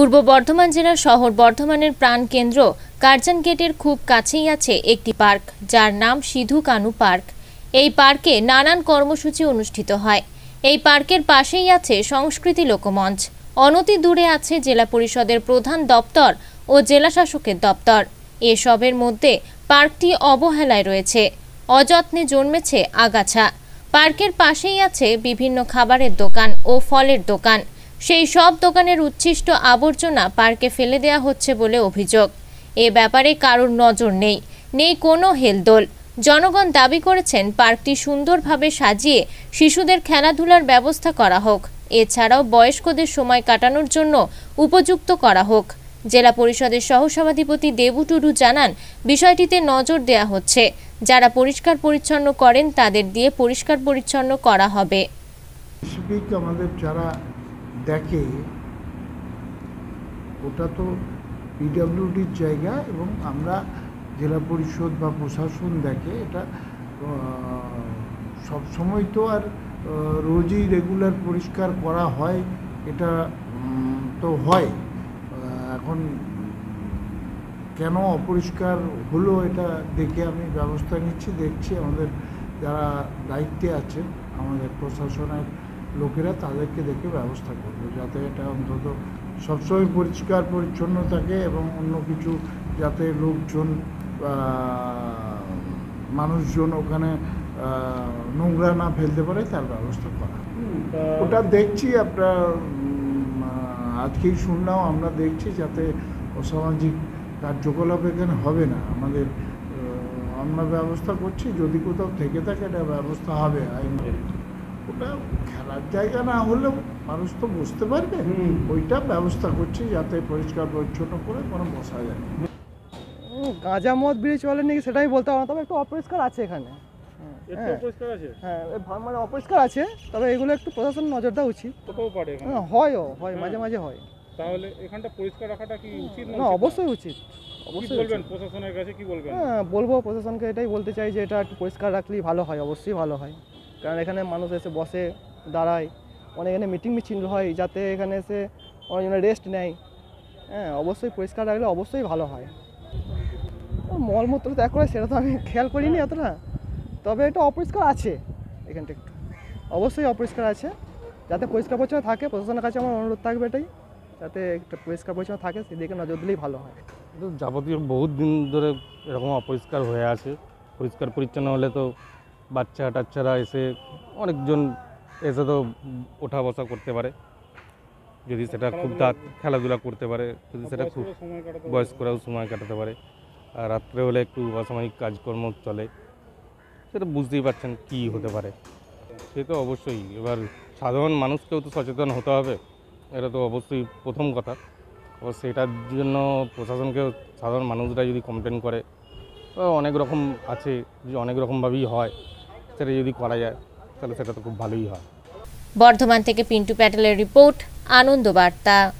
পূর্ব বর্ধমান জেলার শহর বর্ধমানের প্রাণকেন্দ্র কার্জন গেটের খুব কাছেই আছে একটি পার্ক যার নাম সিধু কানু পার্ক এই পার্কে নানান কর্মসূচি অনুষ্ঠিত হয় এই পার্কের পাশেই আছে সংস্কৃতি লোকমঞ্চ অনতি দূরে আছে জেলা পরিষদের প্রধান দপ্তর ও জেলা শাসকের দপ্তর এসবের মধ্যে পার্কটি অবহেলায় রয়েছে অযত্নে জন্মেছে আগাছা পার্কের পাশেই আছে বিভিন্ন খাবারের দোকান ও ফলের দোকান সেই সব দোকানের উচ্ছিষ্ট আবর্জনা পার্কে ফেলে দেয়া হচ্ছে বলে অভিযোগ এ ব্যাপারে কারোর নজর নেই নেই কোনো হেলদোল জনগণ দাবি করেছেন পার্কটি সুন্দরভাবে সাজিয়ে শিশুদের খেলাধুলার ব্যবস্থা করা হোক এছাড়াও বয়স্কদের সময় কাটানোর জন্য উপযুক্ত করা হোক জেলা পরিষদের সহসভাধিপতি দেবু টুডু জানান বিষয়টিতে নজর দেয়া হচ্ছে যারা পরিষ্কার পরিচ্ছন্ন করেন তাদের দিয়ে পরিষ্কার পরিচ্ছন্ন করা হবে আমাদের যারা দেখে ওটা তো পিডাব্লিউডির জায়গা এবং আমরা জেলা পরিষদ বা প্রশাসন দেখে এটা সব সময় তো আর রোজই রেগুলার পরিষ্কার করা হয় এটা তো হয় এখন কেন অপরিষ্কার হলো এটা দেখে আমি ব্যবস্থা নিচ্ছি দেখছি আমাদের যারা দায়িত্বে আছেন আমাদের প্রশাসনের লোকেরা তাদেরকে দেখে ব্যবস্থা করবে যাতে এটা অন্তত সবসময় পরিষ্কার পরিচ্ছন্ন থাকে এবং অন্য কিছু যাতে লোকজন মানুষজন ওখানে নোংরা না ফেলতে পারে তার ব্যবস্থা করা ওটা দেখছি আপনার আজকেই শুনলাম আমরা দেখছি যাতে অসামাজিক কার্যকলাপ এখানে হবে না আমাদের আমরা ব্যবস্থা করছি যদি কোথাও থেকে থাকে এটা ব্যবস্থা হবে আইন ওটা খেলার জায়গা না হলেও মানুষ তো বুঝতে পারবে ওইটা ব্যবস্থা করছি যাতে পরিষ্কার পরিচ্ছন্ন করে কোনো বসা যায় গাঁজা মদ ব্রিজ চলে নাকি সেটাই বলতে পারবো তবে একটু অপরিষ্কার আছে এখানে হ্যাঁ, হ্যাঁ।, হ্যাঁ মানে অপরিষ্কার আছে তবে এগুলো একটু নজর দেওয়া উচিত হ্যাঁ, হয় মাঝে মাঝে হয় তাহলে এখানটা পরিষ্কার রাখাটা কি উচিত না অবশ্যই উচিত অবশ্যই বলবেন প্রশাসনের কাছে কি হ্যাঁ বলবো প্রশাসনকে এটাই বলতে চাই যে এটা একটু পরিষ্কার রাখলেই ভালো হয় অবশ্যই ভালো হয় কারণ এখানে মানুষ এসে বসে দাঁড়ায় অনেক এখানে মিটিং মিছিল হয় যাতে এখানে এসে অনেকজনে রেস্ট নেয় হ্যাঁ অবশ্যই পরিষ্কার রাখলে অবশ্যই ভালো হয় মলমূত্র ত্যাগ করে সেটা তো আমি খেয়াল করিনি এতটা তবে এটা অপরিষ্কার আছে এখানটা একটু অবশ্যই অপরিষ্কার আছে যাতে পরিষ্কার পরিচ্ছন্ন থাকে প্রশাসনের কাছে আমার অনুরোধ থাকবে এটাই যাতে একটা পরিষ্কার পরিচ্ছন্ন থাকে সেদিকে নজর দিলেই ভালো হয় যাবতীয় বহুত দিন ধরে এরকম অপরিষ্কার হয়ে আছে পরিষ্কার পরিচ্ছন্ন হলে তো বাচ্চা টাচ্চারা এসে অনেকজন এসে তো ওঠা বসা করতে পারে যদি সেটা খুব দাঁত খেলাধুলা করতে পারে যদি সেটা খুব বয়স্করাও সময় কাটাতে পারে আর রাত্রে হলে একটু অসাময়িক কাজকর্ম চলে সেটা বুঝতেই পারছেন কি হতে পারে সে তো অবশ্যই এবার সাধারণ মানুষকেও তো সচেতন হতে হবে এটা তো অবশ্যই প্রথম কথা এবার সেটার জন্য প্রশাসনকেও সাধারণ মানুষরা যদি কমপ্লেন করে অনেক রকম আছে যে অনেক রকমভাবেই হয় সেক্ষেত্রে যদি করা যায় তাহলে সেটা তো খুব ভালোই হয় বর্ধমান থেকে পিন্টু প্যাটেলের রিপোর্ট আনন্দ বার্তা